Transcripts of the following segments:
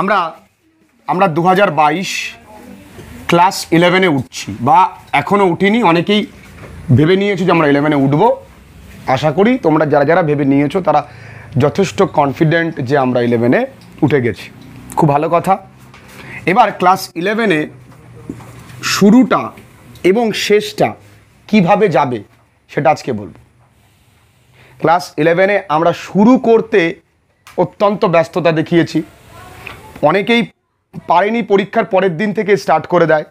আমরা আমরা দু ক্লাস ইলেভেনে উঠছি বা এখনও উঠিনি অনেকেই ভেবে নিয়েছি যে আমরা ইলেভেনে উঠবো আশা করি তোমরা যারা যারা ভেবে নিয়েছো তারা যথেষ্ট কনফিডেন্ট যে আমরা ইলেভেনে উঠে গেছি খুব ভালো কথা এবার ক্লাস ইলেভেনে শুরুটা এবং শেষটা কিভাবে যাবে সেটা আজকে বলবো ক্লাস ইলেভেনে আমরা শুরু করতে অত্যন্ত ব্যস্ততা দেখিয়েছি অনেকেই পারেনি পরীক্ষার পরের দিন থেকে স্টার্ট করে দেয়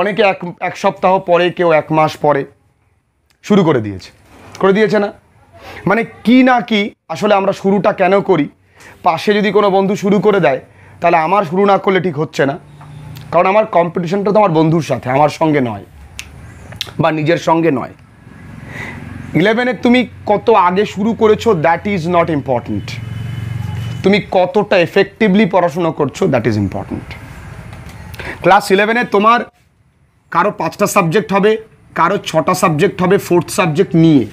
অনেকে এক এক সপ্তাহ পরে কেউ এক মাস পরে শুরু করে দিয়েছে করে দিয়েছে না মানে কি না কি আসলে আমরা শুরুটা কেন করি পাশে যদি কোনো বন্ধু শুরু করে দেয় তাহলে আমার শুরু না করলে ঠিক হচ্ছে না কারণ আমার কম্পিটিশনটা তো আমার বন্ধুর সাথে আমার সঙ্গে নয় বা নিজের সঙ্গে নয় ইলেভেনে তুমি কত আগে শুরু করেছো দ্যাট ইজ নট ইম্পর্ট্যান্ট তুমি কতটা এফেক্টিভলি পড়াশোনা করছো দ্যাট ইজ ইম্পর্ট্যান্ট ক্লাস ইলেভেনে তোমার কারো পাঁচটা সাবজেক্ট হবে কারো ছটা সাবজেক্ট হবে ফোর্থ সাবজেক্ট নিয়ে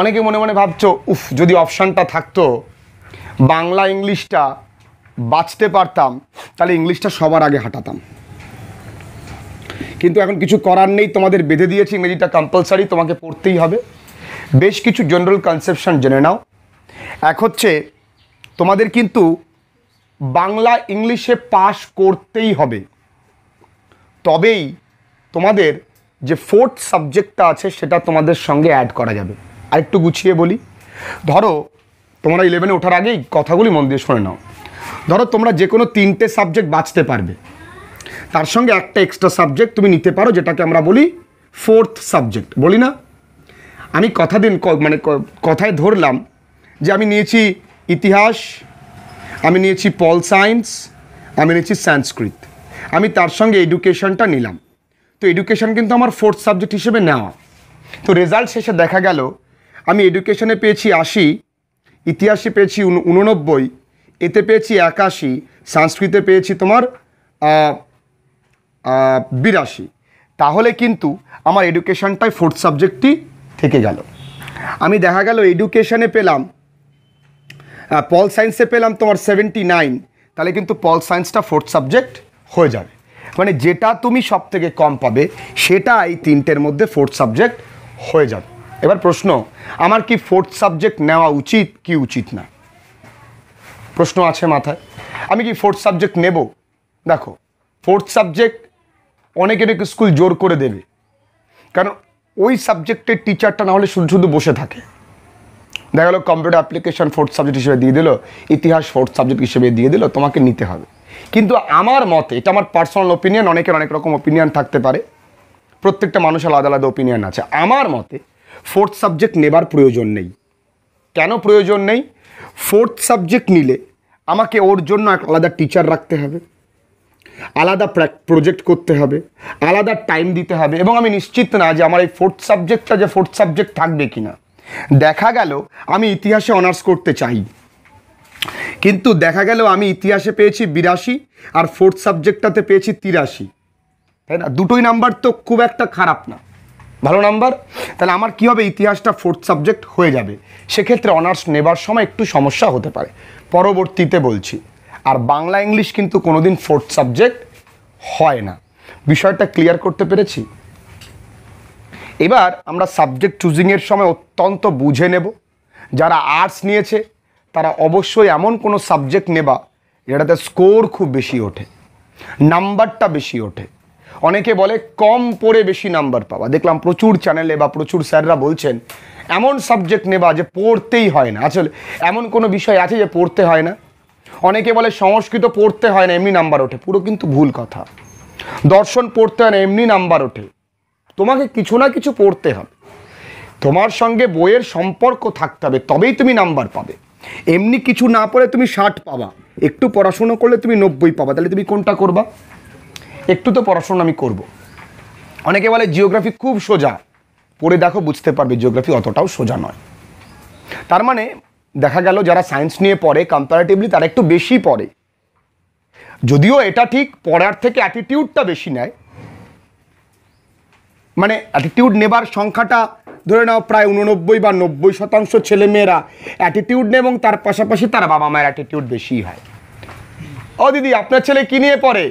অনেকে মনে মনে ভাবছো উফ যদি অপশানটা থাকতো বাংলা ইংলিশটা বাঁচতে পারতাম তাহলে ইংলিশটা সবার আগে হাঁটাতাম কিন্তু এখন কিছু করার নেই তোমাদের বেঁধে দিয়েছি ইংরেজিটা কম্পালসারি তোমাকে পড়তেই হবে বেশ কিছু জেনারেল কনসেপশন জেনে নাও এক হচ্ছে তোমাদের কিন্তু বাংলা ইংলিশে পাশ করতেই হবে তবেই তোমাদের যে ফোর্থ সাবজেক্টটা আছে সেটা তোমাদের সঙ্গে অ্যাড করা যাবে আর একটু গুছিয়ে বলি ধরো তোমরা ইলেভেনে ওঠার আগেই কথাগুলি মন দিয়ে শুনে নাও ধরো তোমরা যে কোনো তিনটে সাবজেক্ট বাঁচতে পারবে তার সঙ্গে একটা এক্সট্রা সাবজেক্ট তুমি নিতে পারো যেটাকে আমরা বলি ফোর্থ সাবজেক্ট বলি না আমি কথা দিন মানে কথায় ধরলাম যে আমি নিয়েছি ইতিহাস আমি নিয়েছি পল সায়েন্স আমি নিয়েছি সংস্কৃত আমি তার সঙ্গে এডুকেশনটা নিলাম তো এডুকেশন কিন্তু আমার ফোর্থ সাবজেক্ট হিসেবে নেওয়া তো রেজাল্ট শেষে দেখা গেল আমি এডুকেশনে পেয়েছি আশি ইতিহাসে পেয়েছি উননব্বই এতে পেয়েছি একাশি সংস্কৃতে পেয়েছি তোমার বিরাশি তাহলে কিন্তু আমার এডুকেশনটাই ফোর্থ সাবজেক্টটি থেকে গেল আমি দেখা গেল এডুকেশনে পেলাম পল সায়েন্সে পেলাম তোমার সেভেন্টি নাইন তাহলে কিন্তু পল সায়েন্সটা ফোর্থ সাবজেক্ট হয়ে যাবে মানে যেটা তুমি সব থেকে কম পাবে সেটা এই তিনটের মধ্যে ফোর্থ সাবজেক্ট হয়ে যাবে এবার প্রশ্ন আমার কি ফোর্থ সাবজেক্ট নেওয়া উচিত কি উচিত না প্রশ্ন আছে মাথায় আমি কি ফোর্থ সাবজেক্ট নেব দেখো ফোর্থ সাবজেক্ট অনেকে স্কুল জোর করে দেবে কারণ ওই সাবজেক্টের টিচারটা না হলে শুধু শুধু বসে থাকে দেখা গেলো কম্পিউটার অ্যাপ্লিকেশন ফোর্থ সাবজেক্ট হিসেবে দিয়ে দিল ইতিহাস ফোর্থ সাবজেক্ট হিসেবে দিয়ে দিল তোমাকে নিতে হবে কিন্তু আমার মতে এটা আমার পার্সোনাল ওপিনিয়ন অনেকের অনেক রকম ওপিনিয়ন থাকতে পারে প্রত্যেকটা মানুষের আলাদা আলাদা ওপিনিয়ন আছে আমার মতে ফোর্থ সাবজেক্ট নেবার প্রয়োজন নেই কেন প্রয়োজন নেই ফোর্থ সাবজেক্ট নিলে আমাকে ওর জন্য এক আলাদা টিচার রাখতে হবে আলাদা প্রজেক্ট করতে হবে আলাদা টাইম দিতে হবে এবং আমি নিশ্চিত না যে আমার এই ফোর্থ সাবজেক্টটা যে ফোর্থ সাবজেক্ট থাকবে কি না দেখা গেল আমি ইতিহাসে অনার্স করতে চাই কিন্তু দেখা গেল আমি ইতিহাসে পেয়েছি বিরাশি আর ফোর্থ সাবজেক্টটাতে পেয়েছি তিরাশি তাই না দুটোই নাম্বার তো খুব একটা খারাপ না ভালো নাম্বার তাহলে আমার কী হবে ইতিহাসটা ফোর্থ সাবজেক্ট হয়ে যাবে সেক্ষেত্রে অনার্স নেবার সময় একটু সমস্যা হতে পারে পরবর্তীতে বলছি আর বাংলা ইংলিশ কিন্তু কোনোদিন ফোর্থ সাবজেক্ট হয় না বিষয়টা ক্লিয়ার করতে পেরেছি এবার আমরা সাবজেক্ট চুজিংয়ের সময় অত্যন্ত বুঝে নেব যারা আর্টস নিয়েছে তারা অবশ্যই এমন কোনো সাবজেক্ট নেবা যেটাতে স্কোর খুব বেশি ওঠে নাম্বারটা বেশি ওঠে অনেকে বলে কম পড়ে বেশি নাম্বার পাওয়া দেখলাম প্রচুর চ্যানেলে বা প্রচুর স্যাররা বলছেন এমন সাবজেক্ট নেবা যে পড়তেই হয় না আসলে আচ্ছা, এমন কোনো বিষয় আছে যে পড়তে হয় না অনেকে বলে সংস্কৃত পড়তে হয় না এমনি নাম্বার ওঠে পুরো কিন্তু ভুল কথা দর্শন পড়তে হয় না এমনি নাম্বার ওঠে তোমাকে কিছু না কিছু পড়তে হবে তোমার সঙ্গে বইয়ের সম্পর্ক থাকতে হবে তবেই তুমি নাম্বার পাবে এমনি কিছু না পড়ে তুমি ষাট পাবা একটু পড়াশুনো করলে তুমি নব্বই পাবা তাহলে তুমি কোনটা করবা একটু তো পড়াশোনা আমি করব। অনেকে বলে জিওগ্রাফি খুব সোজা পড়ে দেখো বুঝতে পারবে জিওগ্রাফি অতটাও সোজা নয় তার মানে দেখা গেল যারা সায়েন্স নিয়ে পড়ে কম্পারেটিভলি তারা একটু বেশি পড়ে যদিও এটা ঠিক পড়ার থেকে অ্যাটিটিউডটা বেশি নেয় মানে অ্যাটিটিউড নেবার সংখ্যাটা ধরে নাও প্রায় উননব্বই বা নব্বই শতাংশ ছেলেমেয়েরা অ্যাটিটিউড নেয় এবং তার পাশাপাশি তার বাবা মায়ের অ্যাটিটিউড বেশি হয় ও দিদি আপনার ছেলে কি নিয়ে পড়ে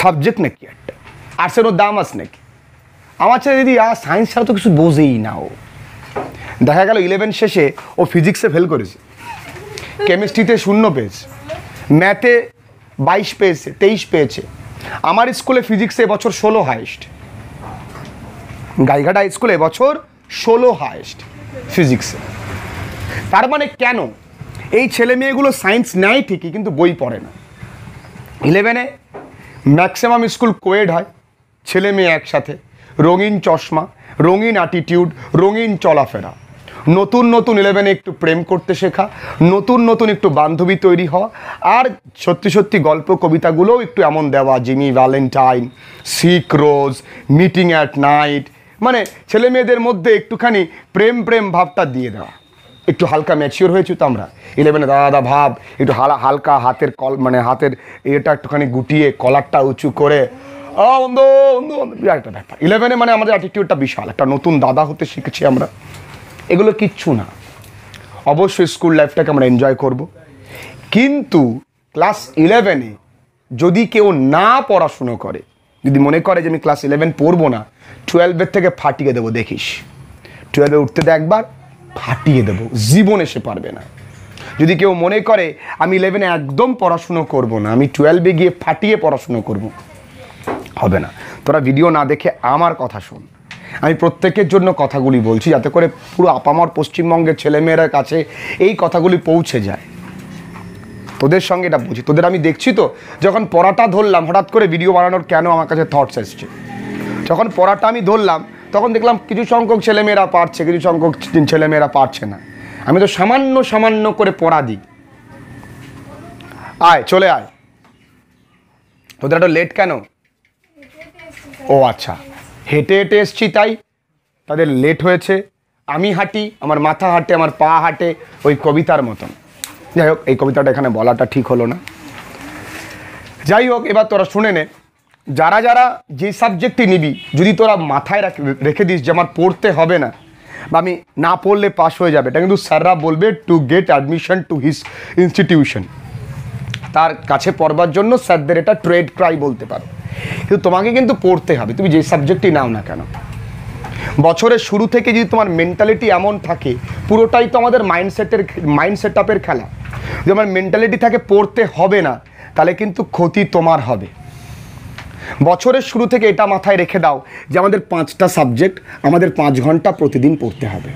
সাবজেক্ট নাকি একটা আর্টসের ও দাম আছে নাকি আমার ছেলে দিদি আর সায়েন্স ছাড়া তো কিছু বোঝেই না ও দেখা গেল ইলেভেন শেষে ও ফিজিক্সে ফেল করেছে কেমিস্ট্রিতে শূন্য পেয়েছে ম্যাথে বাইশ পেয়েছে তেইশ পেয়েছে আমার স্কুলে ফিজিক্সে এবছর ষোলো হাইস্ট গাইঘাটা স্কুলে এবছর ষোলো হাইস্ট ফিজিক্সে তার মানে কেন এই ছেলে মেয়েগুলো সায়েন্স নেয় ঠিকই কিন্তু বই পড়ে না ইলেভেনে ম্যাক্সিমাম স্কুল কোয়েড হয় ছেলে মেয়ে একসাথে রঙিন চশমা রঙিন অ্যাটিটিউড রঙিন চলাফেরা নতুন নতুন ইলেভেনে একটু প্রেম করতে শেখা নতুন নতুন একটু বান্ধবী তৈরি হওয়া আর সত্যি সত্যি গল্প কবিতাগুলোও একটু এমন দেওয়া Jimmy Valentine sick rose meeting at night মানে ছেলে মেয়েদের মধ্যে একটুখানি প্রেম প্রেম ভাবটা দিয়ে দেওয়া একটু হালকা ম্যাচিওর হয়েছি তো আমরা ইলেভেনে দাদা ভাব একটু হালা হালকা হাতের কল মানে হাতের এটা একটুখানি গুটিয়ে কলারটা উঁচু করে অন্ধ অন্ধ বিরাট একটা ব্যাপার ইলেভেনে মানে আমাদের অ্যাটিটিউডটা বিশাল একটা নতুন দাদা হতে শিখেছি আমরা এগুলো কিচ্ছু না অবশ্যই স্কুল লাইফটাকে আমরা এনজয় করব। কিন্তু ক্লাস ইলেভেনে যদি কেউ না পড়াশুনো করে যদি মনে করে যে আমি ক্লাস ইলেভেন পড়বো না টুয়েলভের থেকে ফাটিয়ে দেবো দেখিস টুয়েলভে উঠতে দে একবার ফাটিয়ে দেবো জীবনে সে পারবে না যদি কেউ মনে করে আমি ইলেভেনে একদম পড়াশুনো করব না আমি টুয়েলভে গিয়ে ফাটিয়ে পড়াশুনো করব হবে না তোরা ভিডিও না দেখে আমার কথা শোন আমি প্রত্যেকের জন্য কথাগুলি বলছি যাতে করে পুরো আপামর পশ্চিমবঙ্গের ছেলেমেয়েরা কাছে এই কথাগুলি পৌঁছে যায় তোদের সঙ্গে এটা বুঝি তোদের আমি দেখছি তো যখন পড়াটা ধরলাম হঠাৎ করে ভিডিও বানানোর কেন আমার কাছে থটস এসছে যখন পড়াটা আমি ধরলাম তখন দেখলাম কিছু সংখ্যক ছেলেমেয়েরা পারছে কিছু সংখ্যক ছেলেমেয়েরা পারছে না আমি তো সামান্য সামান্য করে পড়া দিই আয় চলে আয় তোদের একটা লেট কেন ও আচ্ছা হেঁটে হেঁটে এসছি তাই তাদের লেট হয়েছে আমি হাঁটি আমার মাথা হাঁটে আমার পা হাঁটে ওই কবিতার মতন যাই হোক এই কবিতাটা এখানে বলাটা ঠিক হলো না যাই হোক এবার তোরা শুনে নে যারা যারা যে সাবজেক্টই নিবি যদি তোরা মাথায় রেখে দিস যে আমার পড়তে হবে না বা আমি না পড়লে পাস হয়ে যাবে এটা কিন্তু স্যাররা বলবে to get admission to his institution তার কাছে পড়বার জন্য স্যারদের এটা ট্রেড ক্রাই বলতে পারো কিন্তু তোমাকে কিন্তু পড়তে হবে তুমি যে সাবজেক্টই নাও না কেন বছরের শুরু থেকে যদি তোমার মেন্টালিটি এমন থাকে পুরোটাই তো আমাদের মাইন্ডসেটের মাইন্ড সেট আপের খেলা যদি আমার মেন্টালিটি থাকে পড়তে হবে না তাহলে কিন্তু ক্ষতি তোমার হবে বছরের শুরু থেকে এটা মাথায় রেখে দাও যে আমাদের পাঁচটা সাবজেক্ট আমাদের পাঁচ ঘন্টা প্রতিদিন পড়তে হবে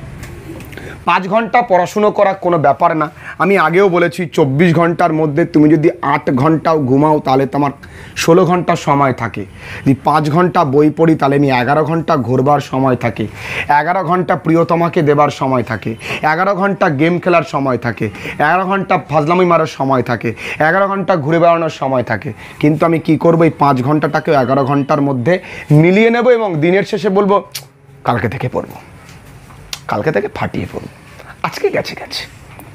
পাঁচ ঘন্টা পড়াশুনো করা কোনো ব্যাপার না আমি আগেও বলেছি চব্বিশ ঘন্টার মধ্যে তুমি যদি আট ঘন্টাও ঘুমাও তাহলে তোমার ষোলো ঘন্টা সময় থাকে যদি পাঁচ ঘন্টা বই পড়ি তাহলে নিয়ে এগারো ঘন্টা ঘুরবার সময় থাকে এগারো ঘন্টা প্রিয়তমাকে দেবার সময় থাকে এগারো ঘন্টা গেম খেলার সময় থাকে এগারো ঘন্টা ফাজলামি মারার সময় থাকে এগারো ঘন্টা ঘুরে বেড়ানোর সময় থাকে কিন্তু আমি কি করবো এই পাঁচ ঘন্টাটাকে এগারো ঘন্টার মধ্যে মিলিয়ে নেব এবং দিনের শেষে বলবো কালকে থেকে পড়বো কালকে তাকে ফাটিয়ে পড়ব আজকে গেছে গেছে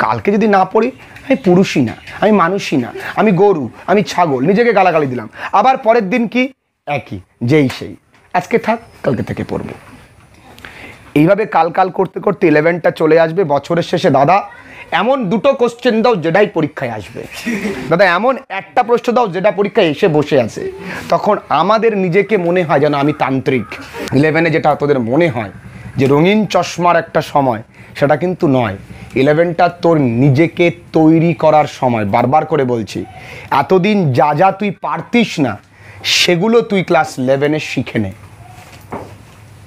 কালকে যদি না পড়ি আমি পুরুষই না আমি মানুষই না আমি গরু আমি ছাগল নিজেকে গালাগালি দিলাম আবার পরের দিন কি একই যেই সেই আজকে থাক কালকে থেকে পড়ব এইভাবে কাল কাল করতে করতে ইলেভেনটা চলে আসবে বছরের শেষে দাদা এমন দুটো কোশ্চেন দাও যেটাই পরীক্ষায় আসবে দাদা এমন একটা প্রশ্ন দাও যেটা পরীক্ষায় এসে বসে আছে তখন আমাদের নিজেকে মনে হয় যেন আমি তান্ত্রিক ইলেভেনে যেটা তোদের মনে হয় যে রঙিন চশমার একটা সময় সেটা কিন্তু নয় ইলেভেনটা তোর নিজেকে তৈরি করার সময় বারবার করে বলছি এতদিন যা যা তুই পারতিস না সেগুলো তুই ক্লাস ইলেভেনে শিখে নে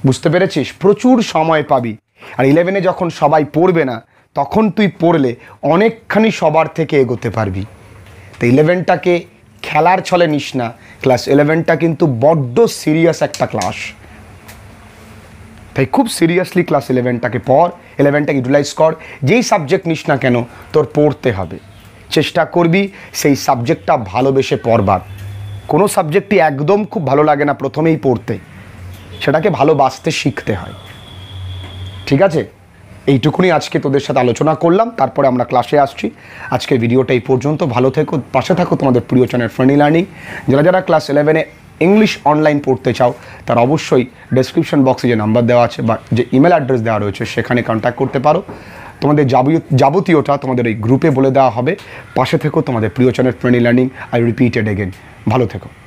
বুঝতে পেরেছিস প্রচুর সময় পাবি আর ইলেভেনে যখন সবাই পড়বে না তখন তুই পড়লে অনেকখানি সবার থেকে এগোতে পারবি তো ইলেভেনটাকে খেলার ছলে নিস না ক্লাস ইলেভেনটা কিন্তু বড্ড সিরিয়াস একটা ক্লাস তাই খুব সিরিয়াসলি ক্লাস ইলেভেনটাকে পড় ইলেভেনটাকে ইউটিলাইজ কর যেই সাবজেক্ট নিস না কেন তোর পড়তে হবে চেষ্টা করবি সেই সাবজেক্টটা ভালোবেসে পড়বার কোনো সাবজেক্টই একদম খুব ভালো লাগে না প্রথমেই পড়তে সেটাকে ভালোবাসতে শিখতে হয় ঠিক আছে এইটুকুনি আজকে তোদের সাথে আলোচনা করলাম তারপরে আমরা ক্লাসে আসছি আজকে ভিডিওটা এই পর্যন্ত ভালো থেকো পাশে থাকো তোমাদের প্রিয় চ্যানেল ফ্রেন্ডলি লার্নিং যারা যারা ক্লাস ইলেভেনে ইংলিশ অনলাইন পড়তে চাও তার অবশ্যই ডেসক্রিপশন বক্সে যে নাম্বার দেওয়া আছে বা যে ইমেল অ্যাড্রেস দেওয়া রয়েছে সেখানে কন্ট্যাক্ট করতে পারো তোমাদের যাবতীয়টা তোমাদের এই গ্রুপে বলে দেওয়া হবে পাশে থেকেও তোমাদের প্রিয়চনের training learning I repeated again ভালো থেকো